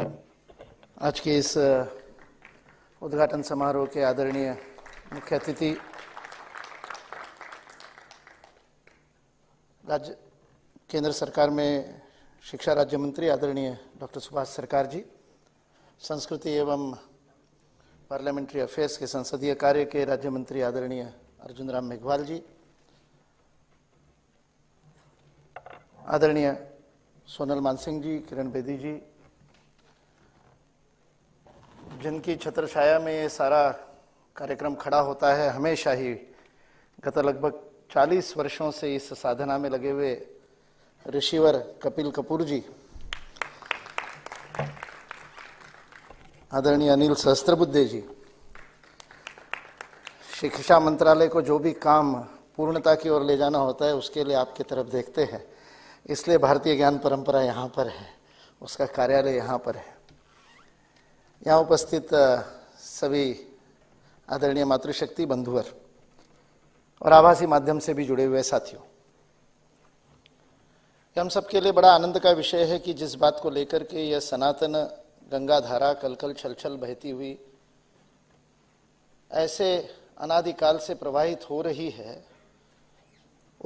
आज के इस उद्घाटन समारोह के आदरणीय मुख्य अतिथि राज्य केंद्र सरकार में शिक्षा राज्य मंत्री आदरणीय डॉक्टर सुभाष सरकार जी संस्कृति एवं पार्लियामेंट्री अफेयर्स के संसदीय कार्य के राज्य मंत्री आदरणीय अर्जुन राम मेघवाल जी आदरणीय सोनल मानसिंह जी किरण बेदी जी जिनकी छत्र छाया में ये सारा कार्यक्रम खड़ा होता है हमेशा ही गत लगभग 40 वर्षों से इस साधना में लगे हुए ऋषिवर कपिल कपूर जी आदरणीय अनिल सहस्त्रबुद्धे जी शिक्षा मंत्रालय को जो भी काम पूर्णता की ओर ले जाना होता है उसके लिए आपकी तरफ देखते हैं इसलिए भारतीय ज्ञान परंपरा यहाँ पर है उसका कार्यालय यहाँ पर है यहाँ उपस्थित सभी आदरणीय मातृशक्ति बंधुवर और आभासी माध्यम से भी जुड़े हुए साथियों हम सबके लिए बड़ा आनंद का विषय है कि जिस बात को लेकर के यह सनातन गंगा धारा कलकल छल बहती हुई ऐसे अनादिकाल से प्रवाहित हो रही है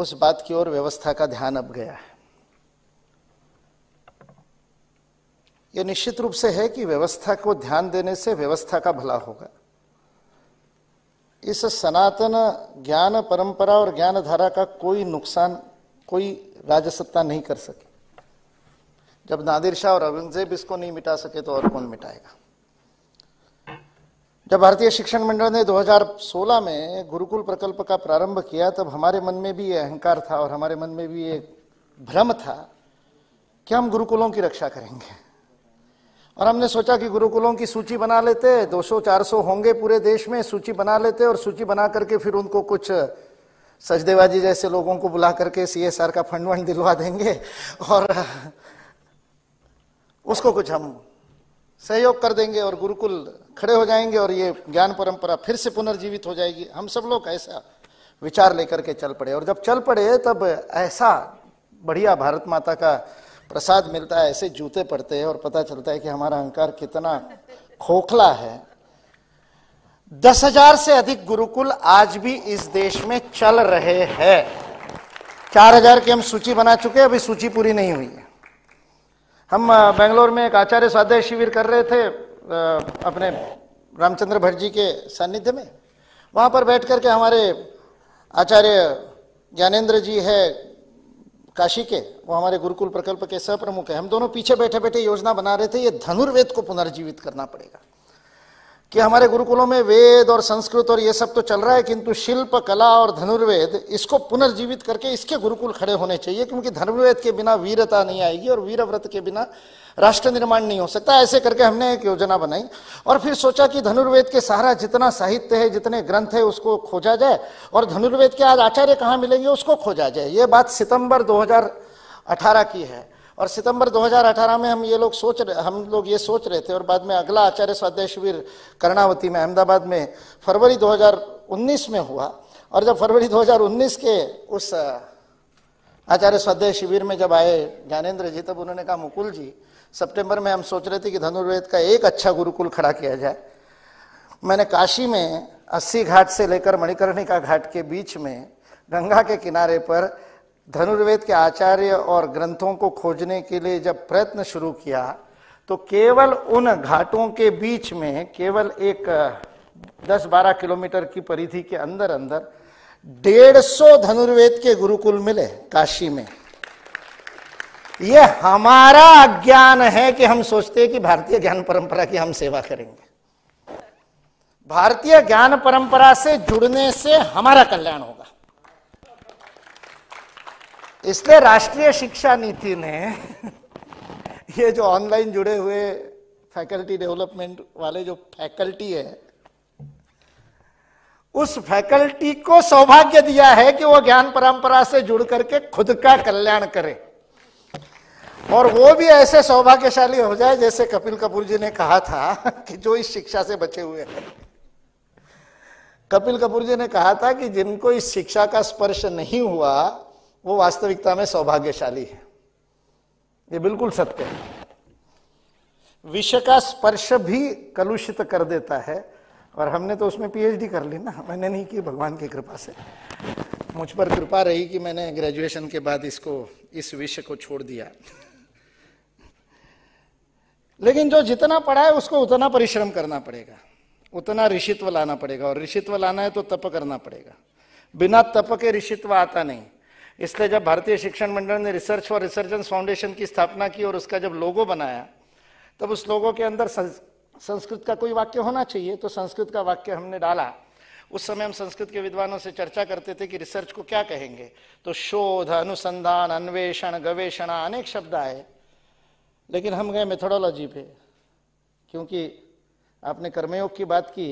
उस बात की ओर व्यवस्था का ध्यान अब गया है ये निश्चित रूप से है कि व्यवस्था को ध्यान देने से व्यवस्था का भला होगा इस सनातन ज्ञान परंपरा और ज्ञान धारा का कोई नुकसान कोई राजसत्ता नहीं कर सके जब नादिर शाह और औरंगजेब इसको नहीं मिटा सके तो और कौन मिटाएगा जब भारतीय शिक्षण मंडल ने 2016 में गुरुकुल प्रकल्प का प्रारंभ किया तब हमारे मन में भी ये अहंकार था और हमारे मन में भी ये भ्रम था कि हम गुरुकुलों की रक्षा करेंगे और हमने सोचा कि गुरुकुलों की सूची बना लेते 200-400 होंगे पूरे देश में सूची बना लेते और सूची बना करके फिर उनको कुछ सचदेवाजी जैसे लोगों को बुला करके आर का फंड वंड दिलवा देंगे और उसको कुछ हम सहयोग कर देंगे और गुरुकुल खड़े हो जाएंगे और ये ज्ञान परंपरा फिर से पुनर्जीवित हो जाएगी हम सब लोग ऐसा विचार लेकर के चल पड़े और जब चल पड़े तब ऐसा बढ़िया भारत माता का प्रसाद मिलता है ऐसे जूते पड़ते हैं और पता चलता है कि हमारा अहंकार कितना खोखला है दस हजार से अधिक गुरुकुल आज भी इस देश में चल रहे हैं चार हजार की हम सूची बना चुके हैं अभी सूची पूरी नहीं हुई है हम बेंगलोर में एक आचार्य स्वाध्याय शिविर कर रहे थे अपने रामचंद्र भट्ट जी के सानिध्य में वहां पर बैठ करके हमारे आचार्य ज्ञानेन्द्र जी है काशी के वो हमारे गुरुकुल प्रकल्प के सह प्रमुख है हम दोनों पीछे बैठे बैठे योजना बना रहे थे ये धनुर्वेद को पुनर्जीवित करना पड़ेगा कि हमारे गुरुकुलों में वेद और संस्कृत और ये सब तो चल रहा है किंतु शिल्प कला और धनुर्वेद इसको पुनर्जीवित करके इसके गुरुकुल खड़े होने चाहिए क्योंकि धनुर्वेद के बिना वीरता नहीं आएगी और वीरव्रत के बिना राष्ट्र निर्माण नहीं हो सकता ऐसे करके हमने एक योजना बनाई और फिर सोचा कि धनुर्वेद के सहारा जितना साहित्य है जितने ग्रंथ है उसको खोजा जाए और धनुर्वेद के आज आचार्य कहाँ मिलेंगे उसको खोजा जाए ये बात सितंबर दो की है और सितंबर 2018 में हम ये लोग सोच रहे हम लोग ये सोच रहे थे और बाद में अगला आचार्य स्वाध्याय शिविर कर्णावती में अहमदाबाद में फरवरी 2019 में हुआ और जब फरवरी 2019 के उस आचार्य स्वाध्याय शिविर में जब आए ज्ञानेन्द्र जी तब उन्होंने कहा मुकुल जी सितंबर में हम सोच रहे थे कि धनुर्वेद का एक अच्छा गुरुकुल खड़ा किया जाए मैंने काशी में अस्सी घाट से लेकर मणिकर्णिका घाट के बीच में गंगा के किनारे पर धनुर्वेद के आचार्य और ग्रंथों को खोजने के लिए जब प्रयत्न शुरू किया तो केवल उन घाटों के बीच में केवल एक 10-12 किलोमीटर की परिधि के अंदर अंदर डेढ़ सौ धनुर्वेद के गुरुकुल मिले काशी में यह हमारा अज्ञान है कि हम सोचते हैं कि भारतीय ज्ञान परंपरा की हम सेवा करेंगे भारतीय ज्ञान परंपरा से जुड़ने से हमारा कल्याण हो इसलिए राष्ट्रीय शिक्षा नीति ने ये जो ऑनलाइन जुड़े हुए फैकल्टी डेवलपमेंट वाले जो फैकल्टी है उस फैकल्टी को सौभाग्य दिया है कि वो ज्ञान परंपरा से जुड़ करके खुद का कल्याण करे और वो भी ऐसे सौभाग्यशाली हो जाए जैसे कपिल कपूर जी ने कहा था कि जो इस शिक्षा से बचे हुए हैं कपिल कपूर जी ने कहा था कि जिनको इस शिक्षा का स्पर्श नहीं हुआ वो वास्तविकता में सौभाग्यशाली है ये बिल्कुल सत्य है विषय का स्पर्श भी कलुषित कर देता है और हमने तो उसमें पीएचडी कर ली ना मैंने नहीं की भगवान की कृपा से मुझ पर कृपा रही कि मैंने ग्रेजुएशन के बाद इसको इस विषय को छोड़ दिया लेकिन जो जितना पढ़ा है उसको उतना परिश्रम करना पड़ेगा उतना ऋषित्व लाना पड़ेगा और ऋषित्व लाना है तो तप करना पड़ेगा बिना तप के ऋषित्व आता नहीं इसलिए जब भारतीय शिक्षण मंडल ने रिसर्च फॉर रिसर्जेंस फाउंडेशन की स्थापना की और उसका जब लोगो बनाया तब उस लोगो के अंदर संस्कृत का कोई वाक्य होना चाहिए तो संस्कृत का वाक्य हमने डाला उस समय हम संस्कृत के विद्वानों से चर्चा करते थे कि रिसर्च को क्या कहेंगे तो शोध अनुसंधान अन्वेषण गवेषणा अनेक शब्द आए लेकिन हम गए मेथोडोलॉजी पे क्योंकि आपने कर्मयोग की बात की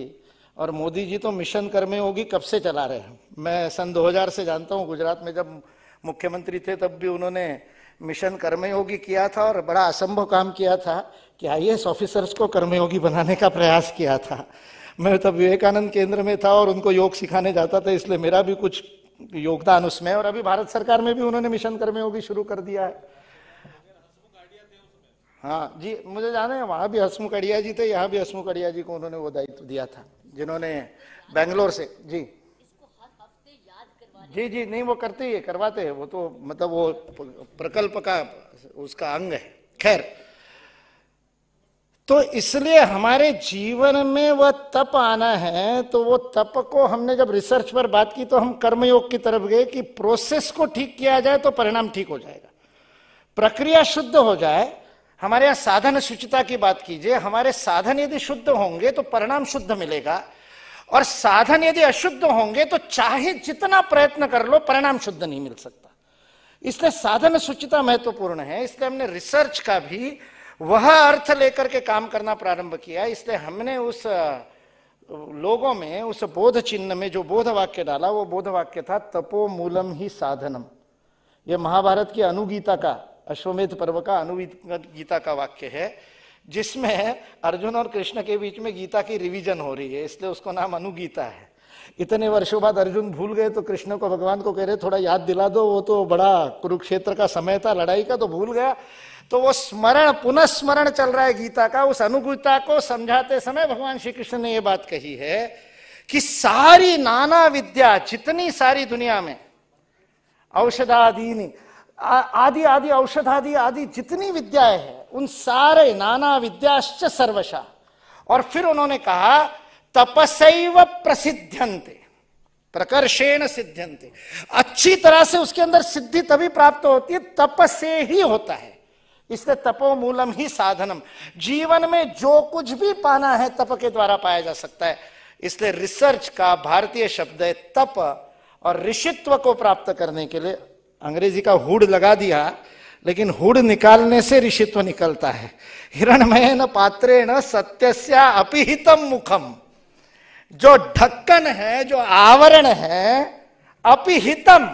और मोदी जी तो मिशन कर्मयोगी कब से चला रहे हैं मैं सन 2000 से जानता हूँ गुजरात में जब मुख्यमंत्री थे तब भी उन्होंने मिशन कर्मयोगी किया था और बड़ा असंभव काम किया था कि आई ऑफिसर्स को कर्मयोगी बनाने का प्रयास किया था मैं तब विवेकानंद केंद्र में था और उनको योग सिखाने जाता था इसलिए मेरा भी कुछ योगदान उसमें और अभी भारत सरकार में भी उन्होंने मिशन कर्मयोगी शुरू कर दिया है हाँ जी मुझे जाना है वहाँ भी हसमुख अड़िया जी थे यहाँ भी हसमुख अड़िया जी को उन्होंने वो दायित्व दिया था जिन्होंने बेंगलोर से जी जी जी नहीं वो करते ही है करवाते हैं वो तो मतलब वो प्रकल्प का उसका अंग है खैर तो इसलिए हमारे जीवन में वह तप आना है तो वो तप को हमने जब रिसर्च पर बात की तो हम कर्मयोग की तरफ गए कि प्रोसेस को ठीक किया जाए तो परिणाम ठीक हो जाएगा प्रक्रिया शुद्ध हो जाए हमारे यहां साधन शुचिता की बात कीजिए हमारे साधन यदि शुद्ध होंगे तो परिणाम शुद्ध मिलेगा और साधन यदि अशुद्ध होंगे तो चाहे जितना प्रयत्न कर लो परिणाम शुद्ध नहीं मिल सकता इसलिए साधन शुचिता महत्वपूर्ण है इसलिए हमने रिसर्च का भी वह अर्थ लेकर के काम करना प्रारंभ किया इसलिए हमने उस लोगों में उस बोध चिन्ह में जो बोध वाक्य डाला वो बोध वाक्य था तपो मूलम ही साधनम यह महाभारत की अनुगीता का अश्वमेध पर्व का अनुगीता का वाक्य है जिसमें अर्जुन और कृष्ण के बीच में गीता की रिवीजन हो रही है इसलिए उसको नाम अनुगीता है इतने वर्षों बाद अर्जुन भूल गए तो कृष्ण को भगवान को कह रहे थोड़ा याद दिला दो वो तो बड़ा कुरुक्षेत्र का समय था लड़ाई का तो भूल गया तो वो स्मरण पुनः स्मरण चल रहा है गीता का उस अनुगीता को समझाते समय भगवान श्री कृष्ण ने यह बात कही है कि सारी नाना विद्या जितनी सारी दुनिया में औषधादी आदि आदि औषधादि आदि जितनी विद्याएं हैं उन सारे नाना विद्याश्च सर्वशा और फिर उन्होंने कहा तपसैव प्रसिद्धंते प्रकर्षेण सिद्धंते अच्छी तरह से उसके अंदर सिद्धि तभी प्राप्त होती है तप से ही होता है इसलिए तपोमूलम ही साधनम जीवन में जो कुछ भी पाना है तप के द्वारा पाया जा सकता है इसलिए रिसर्च का भारतीय शब्द है तप और ऋषित्व को प्राप्त करने के लिए अंग्रेजी का हुड लगा दिया लेकिन हुड निकालने से ऋषित्व निकलता है हिरणमय न न सत्यस्या अपिहितम मुखम जो ढक्कन है जो आवरण है अपिहितम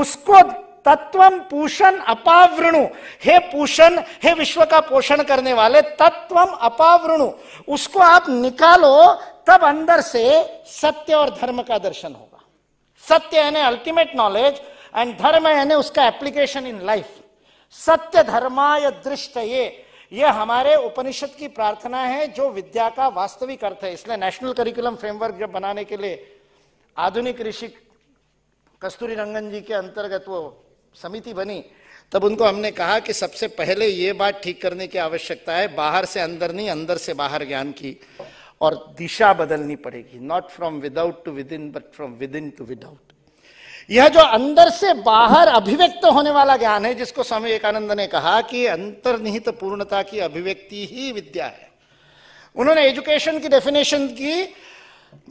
उसको तत्वम पूषण अपावृणु हे पूषण हे विश्व का पोषण करने वाले तत्वम अपावृणु उसको आप निकालो तब अंदर से सत्य और धर्म का दर्शन होगा सत्य यानी अल्टीमेट नॉलेज एंड धर्म यानी उसका एप्लीकेशन इन लाइफ सत्य धर्माय दृष्ट ये यह हमारे उपनिषद की प्रार्थना है जो विद्या का वास्तविक अर्थ है इसलिए नेशनल करिकुलम फ्रेमवर्क जब बनाने के लिए आधुनिक ऋषि कस्तूरी रंगन जी के अंतर्गत वो समिति बनी तब उनको हमने कहा कि सबसे पहले ये बात ठीक करने की आवश्यकता है बाहर से अंदर नहीं अंदर से बाहर ज्ञान की और दिशा बदलनी पड़ेगी not from without to within but from within to without यह जो अंदर से बाहर अभिव्यक्त होने वाला ज्ञान है जिसको स्वामी विवेकानंद ने कहा कि अंतर्निहित पूर्णता की अभिव्यक्ति ही विद्या है उन्होंने एजुकेशन की डेफिनेशन की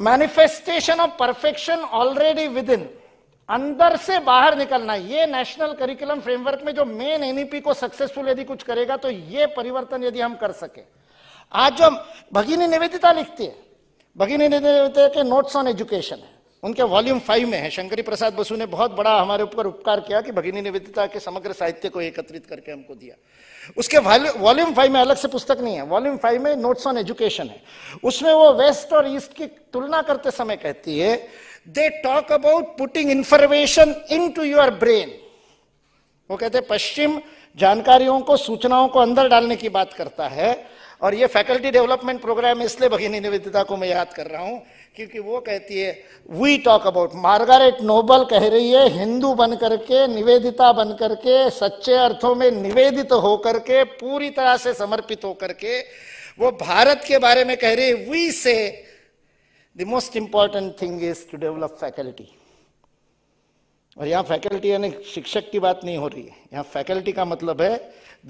manifestation of perfection already within अंदर से बाहर निकलना ये नेशनल करिकुलम फ्रेमवर्क में जो मेन एनईपी को सक्सेसफुल यदि कुछ करेगा तो ये परिवर्तन यदि हम कर सके आज जो भगिनी निवेदिता लिखती है भगिनी निवेदिता के नोट्स ऑन एजुकेशन है उनके वॉल्यूम फाइव में है शंकरी प्रसाद बसु ने बहुत बड़ा हमारे ऊपर उपकार किया कि भगिनी निवेदिता के समग्र साहित्य को एकत्रित करके हमको दिया उसके वॉल्यूम फाइव में अलग से पुस्तक नहीं है वॉल्यूम फाइव में नोट्स ऑन एजुकेशन है उसमें वो वेस्ट और ईस्ट की तुलना करते समय कहती है they talk about putting information into your brain वो कहते पश्चिम जानकारियों को सूचनाओं को अंदर डालने की बात करता है और ये फैकल्टी डेवलपमेंट प्रोग्राम इसलिए भगिनी निवेदिता को मैं याद कर रहा हूँ क्योंकि वो कहती है we talk about Margaret Noble कह रही है हिंदू बन करके निवेदिता बन करके सच्चे अर्थों में निवेदित होकर के पूरी तरह से समर्पित होकर के वो भारत के बारे में कह रही है we say the most important thing is to develop faculty और यहां फैकल्टी यानी शिक्षक की बात नहीं हो रही है यहां फैकल्टी का मतलब है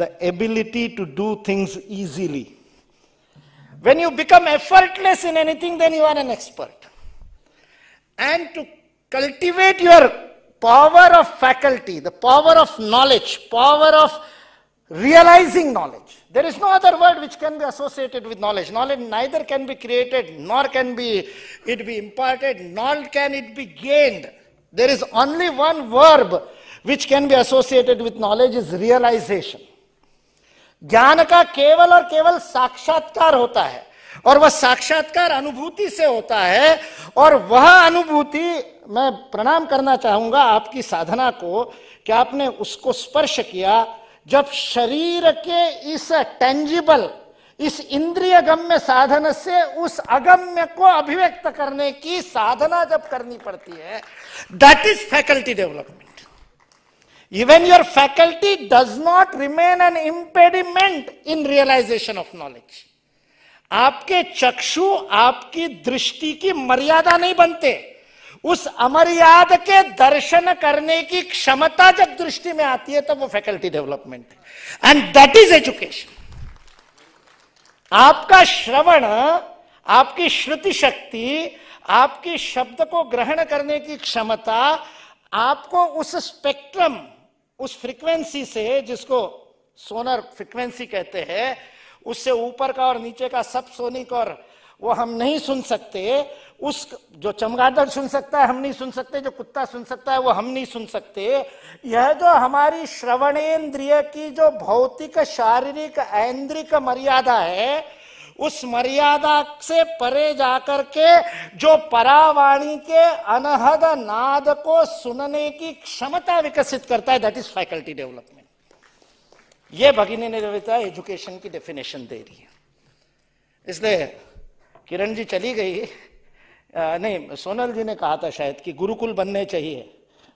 the ability to do things easily When you become effortless in anything, then you are an expert. And to cultivate your power of faculty, the power of knowledge, power of realizing knowledge. There is no other word which can be associated with knowledge. Knowledge neither can be created, nor can be it be imparted, nor can it be gained. There is only one verb which can be associated with knowledge is realization. ज्ञान का केवल और केवल साक्षात्कार होता है और वह साक्षात्कार अनुभूति से होता है और वह अनुभूति मैं प्रणाम करना चाहूंगा आपकी साधना को कि आपने उसको स्पर्श किया जब शरीर के इस टेंजिबल इस इंद्रिय गम्य साधन से उस अगम्य को अभिव्यक्त करने की साधना जब करनी पड़ती है that is faculty development Even your faculty does not remain an impediment in realization of knowledge. आपके चक्षु आपकी दृष्टि की मर्यादा नहीं बनते उस अमर्याद के दर्शन करने की क्षमता जब दृष्टि में आती है तब वो फैकल्टी डेवलपमेंट है एंड दैट इज एजुकेशन आपका श्रवण आपकी श्रुति शक्ति आपकी शब्द को ग्रहण करने की क्षमता आपको उस स्पेक्ट्रम उस फ्रीक्वेंसी से जिसको सोनर फ्रीक्वेंसी कहते हैं उससे ऊपर का और नीचे का सब सोनिक और वो हम नहीं सुन सकते उस जो चमगादड़ सुन सकता है हम नहीं सुन सकते जो कुत्ता सुन सकता है वो हम नहीं सुन सकते यह जो हमारी श्रवणेन्द्रिय की जो भौतिक शारीरिक ऐन्द्रिक मर्यादा है उस मर्यादा से परे जाकर के जो परावाणी के अनहद नाद को सुनने की क्षमता विकसित करता है दैट इज फैकल्टी डेवलपमेंट यह भगिनी ने कविता एजुकेशन की डेफिनेशन दे रही है इसलिए किरण जी चली गई नहीं सोनल जी ने कहा था शायद कि गुरुकुल बनने चाहिए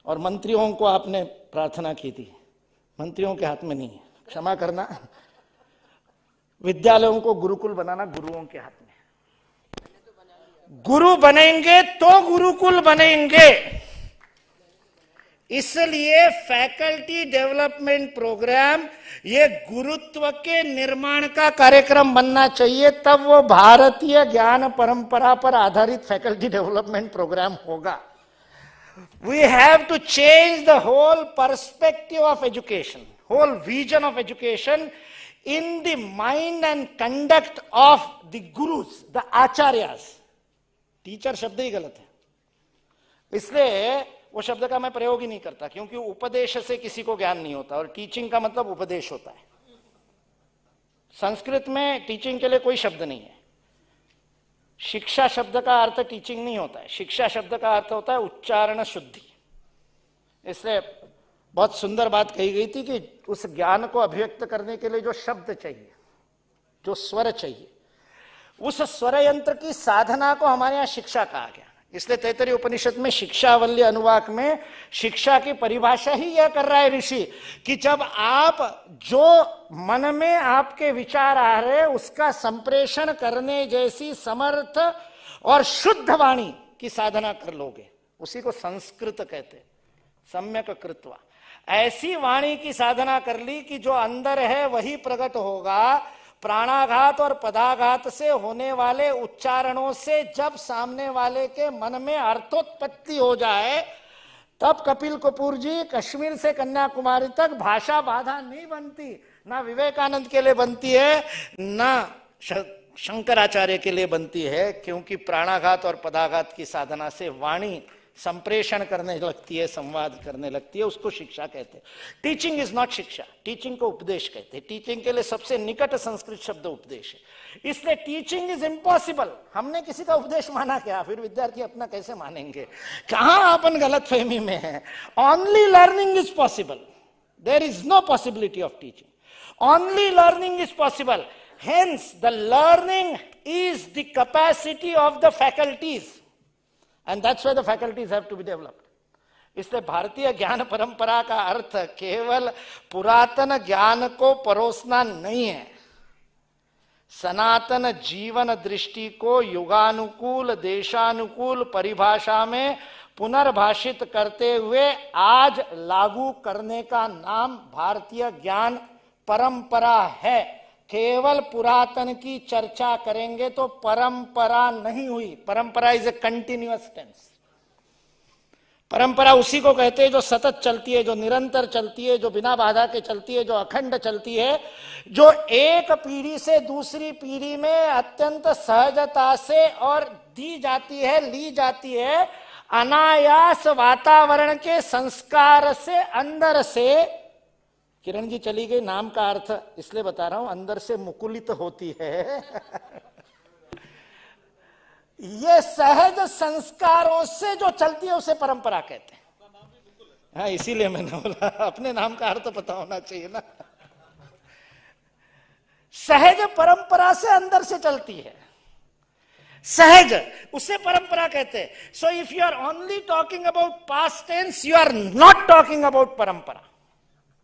और मंत्रियों को आपने प्रार्थना की थी मंत्रियों के हाथ में नहीं क्षमा करना विद्यालयों को गुरुकुल बनाना गुरुओं के हाथ में है गुरु बनेंगे तो गुरुकुल बनेंगे इसलिए फैकल्टी डेवलपमेंट प्रोग्राम ये गुरुत्व के निर्माण का कार्यक्रम बनना चाहिए तब वो भारतीय ज्ञान परंपरा पर आधारित फैकल्टी डेवलपमेंट प्रोग्राम होगा we have to change the whole perspective of education whole vision of education in the mind and conduct of the gurus, the acharyas. teacher शब्द ही गलत है इसलिए वो शब्द का मैं प्रयोग ही नहीं करता क्योंकि उपदेश से किसी को ज्ञान नहीं होता और टीचिंग का मतलब उपदेश होता है संस्कृत में टीचिंग के लिए कोई शब्द नहीं है शिक्षा शब्द का अर्थ टीचिंग नहीं होता है शिक्षा शब्द का अर्थ होता है उच्चारण शुद्धि इसलिए बहुत सुंदर बात कही गई थी कि उस ज्ञान को अभिव्यक्त करने के लिए जो शब्द चाहिए जो स्वर चाहिए उस स्वर यंत्र की साधना को हमारे यहां शिक्षा कहा गया इसलिए तैतरी उपनिषद में शिक्षावल्य अनुवाक में शिक्षा की परिभाषा ही यह कर रहा है ऋषि कि जब आप जो मन में आपके विचार आ रहे उसका संप्रेषण करने जैसी समर्थ और शुद्ध वाणी की साधना कर लोगे उसी को संस्कृत कहते सम्यक कृत्वा ऐसी वाणी की साधना कर ली कि जो अंदर है वही प्रकट होगा प्राणाघात और पदाघात से होने वाले उच्चारणों से जब सामने वाले के मन में अर्थोत्पत्ति हो जाए तब कपिल कपूर जी कश्मीर से कन्याकुमारी तक भाषा बाधा नहीं बनती ना विवेकानंद के लिए बनती है ना शंकराचार्य के लिए बनती है क्योंकि प्राणाघात और पदाघात की साधना से वाणी संप्रेषण करने लगती है संवाद करने लगती है उसको शिक्षा कहते हैं टीचिंग इज नॉट शिक्षा टीचिंग को उपदेश कहते हैं टीचिंग के लिए सबसे निकट संस्कृत शब्द उपदेश है इसलिए टीचिंग इज इम्पॉसिबल हमने किसी का उपदेश माना क्या फिर विद्यार्थी अपना कैसे मानेंगे कहा अपन गलत फहमी में है only learning is possible there is no possibility of teaching only learning is possible hence the learning is the capacity of the faculties and that's way the faculties have to be developed इसलिए भारतीय ज्ञान परंपरा का अर्थ केवल पुरातन ज्ञान को परोसना नहीं है सनातन जीवन दृष्टि को युगानुकूल देशानुकूल परिभाषा में पुनर्भाषित करते हुए आज लागू करने का नाम भारतीय ज्ञान परंपरा है केवल पुरातन की चर्चा करेंगे तो परंपरा नहीं हुई परंपरा इज ए कंटिन्यूअस टेंस परंपरा उसी को कहते हैं जो सतत चलती है जो निरंतर चलती है जो बिना बाधा के चलती है जो अखंड चलती है जो एक पीढ़ी से दूसरी पीढ़ी में अत्यंत सहजता से और दी जाती है ली जाती है अनायास वातावरण के संस्कार से अंदर से किरण जी चली गई नाम का अर्थ इसलिए बता रहा हूं अंदर से मुकुलित होती है ये सहज संस्कारों से जो चलती है उसे परंपरा कहते हैं हाँ इसीलिए मैंने बोला अपने नाम का अर्थ पता होना चाहिए ना सहज परंपरा से अंदर से चलती है सहज उसे परंपरा कहते हैं so if you are only talking about past tense you are not talking about परंपरा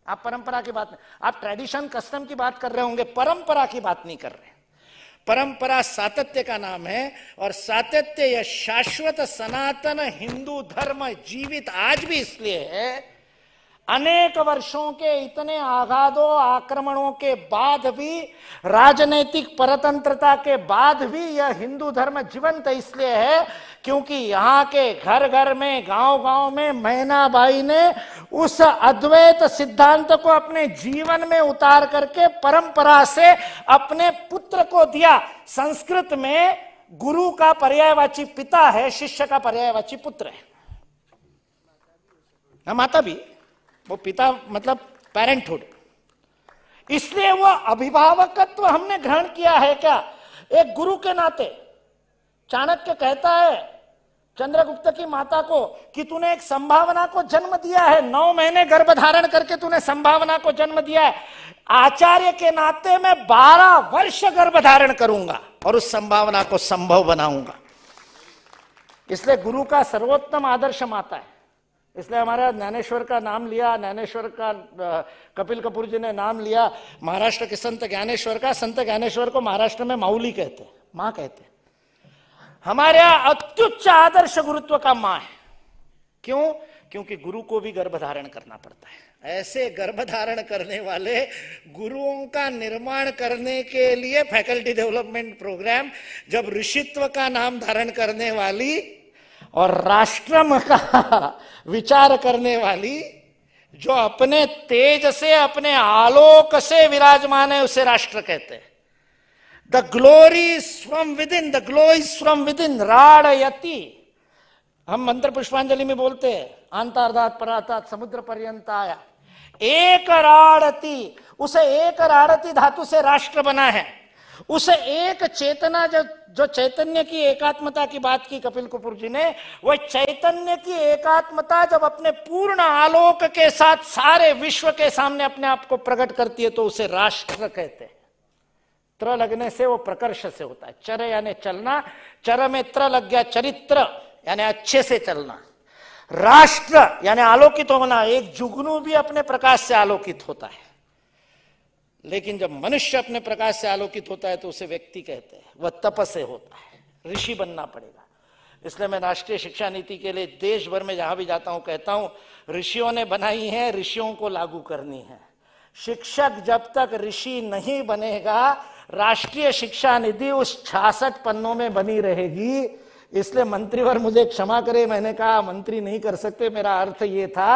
आप परंपरा की बात नहीं आप ट्रेडिशन कस्टम की बात कर रहे होंगे परंपरा की बात नहीं कर रहे परंपरा सातत्य का नाम है और सातत्य यह शाश्वत सनातन हिंदू धर्म जीवित आज भी इसलिए है अनेक वर्षों के इतने आघातों आक्रमणों के बाद भी राजनैतिक परतंत्रता के बाद भी यह हिंदू धर्म जीवंत इसलिए है क्योंकि यहाँ के घर घर में गांव गांव में मैनाबाई ने उस अद्वैत सिद्धांत को अपने जीवन में उतार करके परंपरा से अपने पुत्र को दिया संस्कृत में गुरु का पर्यायवाची पिता है शिष्य का पर्यायवाची पुत्र है माता भी वो पिता मतलब पेरेंटहुड इसलिए वो अभिभावकत्व हमने ग्रहण किया है क्या एक गुरु के नाते चाणक्य कहता है चंद्रगुप्त की माता को कि तूने एक संभावना को जन्म दिया है नौ महीने गर्भ धारण करके तूने संभावना को जन्म दिया है आचार्य के नाते मैं बारह वर्ष गर्भ धारण करूंगा और उस संभावना को संभव बनाऊंगा इसलिए गुरु का सर्वोत्तम आदर्श माता है इसलिए हमारा ज्ञानेश्वर का नाम लिया ज्ञानेश्वर का कपिल कपूर जी ने नाम लिया महाराष्ट्र के संत ज्ञानेश्वर का संत ज्ञानेश्वर को महाराष्ट्र में माउली कहते हैं माँ कहते हैं हमारे यहां अत्युच्च आदर्श गुरुत्व का मां है क्यों क्योंकि गुरु को भी गर्भ धारण करना पड़ता है ऐसे गर्भ धारण करने वाले गुरुओं का निर्माण करने के लिए फैकल्टी डेवलपमेंट प्रोग्राम जब ऋषित्व का नाम धारण करने वाली और राष्ट्रम का विचार करने वाली जो अपने तेज से अपने आलोक से विराजमान है उसे राष्ट्र कहते हैं द ग्लोरी स्वम within the glory from स्वम विद इन राड यति हम मंत्र पुष्पांजलि में बोलते हैं आंतार्धात परातात समुद्र पर्यंत आया एक राड़ती उसे एक राड़ती धातु से राष्ट्र बना है उस एक चेतना जो जो चैतन्य की एकात्मता की बात की कपिल कपूर जी ने वह चैतन्य की एकात्मता जब अपने पूर्ण आलोक के साथ सारे विश्व के सामने अपने आप को प्रकट करती है तो उसे राष्ट्र कहते हैं त्र लगने से वो प्रकर्ष से होता है चर यानी चलना चर में त्र लग गया चरित्र यानी अच्छे से चलना राष्ट्र यानी आलोकित होना एक जुगनू भी अपने प्रकाश से आलोकित होता है लेकिन जब मनुष्य अपने प्रकाश से आलोकित होता है तो उसे व्यक्ति कहते हैं वह तप से होता है ऋषि बनना पड़ेगा इसलिए मैं राष्ट्रीय शिक्षा नीति के लिए देश भर में जहां भी जाता हूं कहता हूं ऋषियों ने बनाई है ऋषियों को लागू करनी है शिक्षक जब तक ऋषि नहीं बनेगा राष्ट्रीय शिक्षा नीति उस छियासठ पन्नों में बनी रहेगी इसलिए मंत्रीवर मुझे क्षमा करे मैंने कहा मंत्री नहीं कर सकते मेरा अर्थ ये था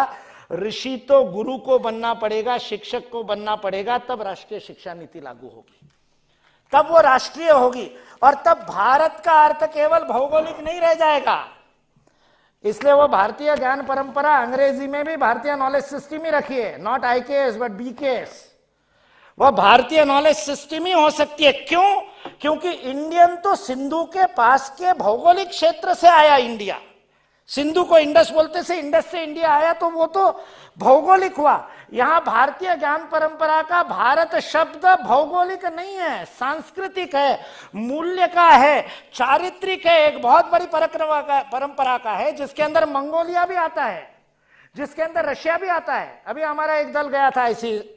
ऋषि तो गुरु को बनना पड़ेगा शिक्षक को बनना पड़ेगा तब राष्ट्रीय शिक्षा नीति लागू होगी तब वो राष्ट्रीय होगी और तब भारत का अर्थ केवल भौगोलिक नहीं रह जाएगा इसलिए वो भारतीय ज्ञान परंपरा अंग्रेजी में भी भारतीय नॉलेज सिस्टम ही रखी है not I K S but B K S वह भारतीय नॉलेज सिस्टम ही हो सकती है क्यों क्योंकि इंडियन तो सिंधु के पास के भौगोलिक क्षेत्र से आया इंडिया सिंधु को इंडस बोलते से इंडस से इंडिया आया तो वो तो भौगोलिक हुआ यहां भारतीय ज्ञान परंपरा का भारत शब्द भौगोलिक नहीं है सांस्कृतिक है मूल्य का है चारित्रिक है एक बहुत बड़ी परक्रमा का परंपरा का है जिसके अंदर मंगोलिया भी आता है जिसके अंदर रशिया भी आता है अभी हमारा एक दल गया था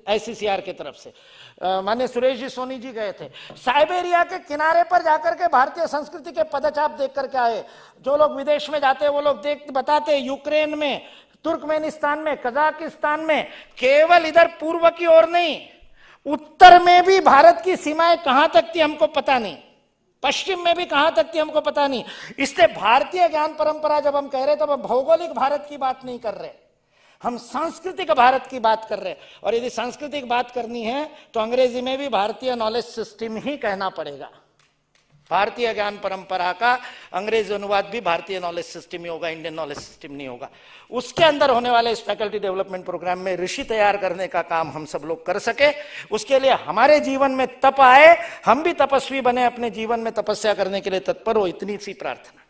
आईसीसीआर की तरफ से माने सुरेश जी सोनी जी गए थे साइबेरिया के किनारे पर जाकर के भारतीय संस्कृति के पदचाप देख करके आए जो लोग विदेश में जाते हैं वो लोग देख बताते यूक्रेन में तुर्कमेनिस्तान में कजाकिस्तान में केवल इधर पूर्व की ओर नहीं उत्तर में भी भारत की सीमाएं कहां तक थी हमको पता नहीं पश्चिम में भी कहां तक थी हमको पता नहीं इसलिए भारतीय ज्ञान परंपरा जब हम कह रहे तो हम भौगोलिक भारत की बात नहीं कर रहे हम सांस्कृतिक भारत की बात कर रहे हैं और यदि सांस्कृतिक बात करनी है तो अंग्रेजी में भी भारतीय नॉलेज सिस्टम ही कहना पड़ेगा भारतीय ज्ञान परंपरा का अंग्रेजी अनुवाद भी भारतीय नॉलेज सिस्टम ही होगा इंडियन नॉलेज सिस्टम नहीं होगा उसके अंदर होने वाले इस फैकल्टी डेवलपमेंट प्रोग्राम में ऋषि तैयार करने का काम हम सब लोग कर सके उसके लिए हमारे जीवन में तप आए हम भी तपस्वी बने अपने जीवन में तपस्या करने के लिए तत्पर हो इतनी सी प्रार्थना